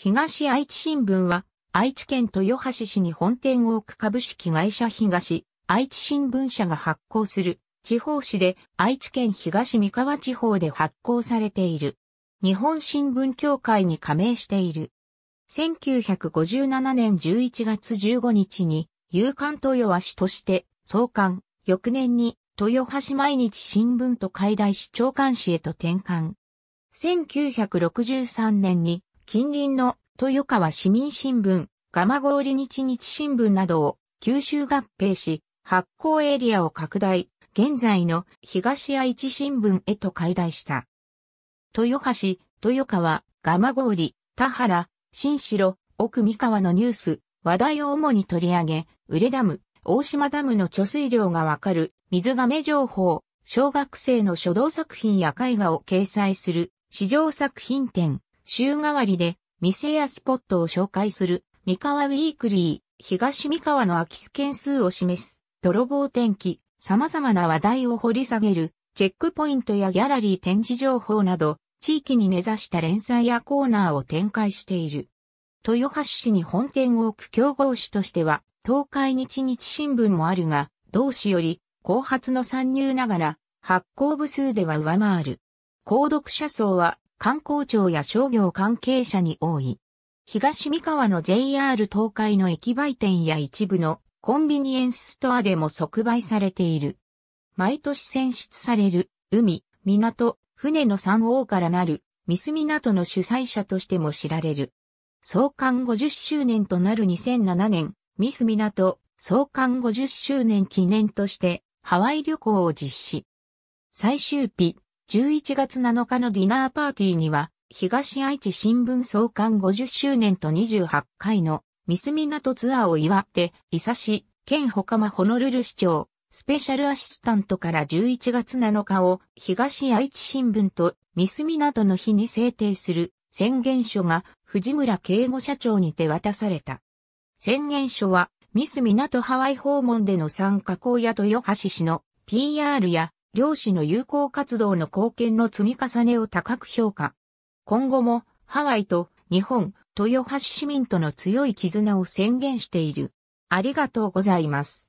東愛知新聞は、愛知県豊橋市に本店を置く株式会社東、愛知新聞社が発行する、地方紙で愛知県東三河地方で発行されている。日本新聞協会に加盟している。1957年11月15日に、有刊豊橋として創刊、翌年に豊橋毎日新聞と解題し長官市へと転換。1963年に近隣の豊川市民新聞、蒲郡日日新聞などを吸収合併し、発行エリアを拡大、現在の東愛知新聞へと解体した。豊橋、豊川、蒲郡、田原、新城、奥三河のニュース、話題を主に取り上げ、ウレダム、大島ダムの貯水量がわかる水亀情報、小学生の書道作品や絵画を掲載する市場作品展、週替わりで店やスポットを紹介する三河ウィークリー、東三河の空き巣件数を示す、泥棒天気、様々な話題を掘り下げる、チェックポイントやギャラリー展示情報など、地域に根ざした連載やコーナーを展開している。豊橋市に本店を置く競合市としては、東海日日新聞もあるが、同市より、後発の参入ながら、発行部数では上回る。購読者層は観光庁や商業関係者に多い。東三河の JR 東海の駅売店や一部のコンビニエンスストアでも即売されている。毎年選出される海、港、船の三王からなるミス港の主催者としても知られる。創刊50周年となる2007年、ミス港創刊50周年記念としてハワイ旅行を実施。最終日、11月7日のディナーパーティーには、東愛知新聞創刊50周年と28回のミスミナトツアーを祝って、伊佐市、県ほかまホノルル市長、スペシャルアシスタントから11月7日を東愛知新聞とミスミナトの日に制定する宣言書が藤村敬吾社長に手渡された。宣言書はミスミナトハワイ訪問での参加校や豊橋市の PR や漁師の友好活動の貢献の積み重ねを高く評価。今後もハワイと日本、豊橋市民との強い絆を宣言している。ありがとうございます。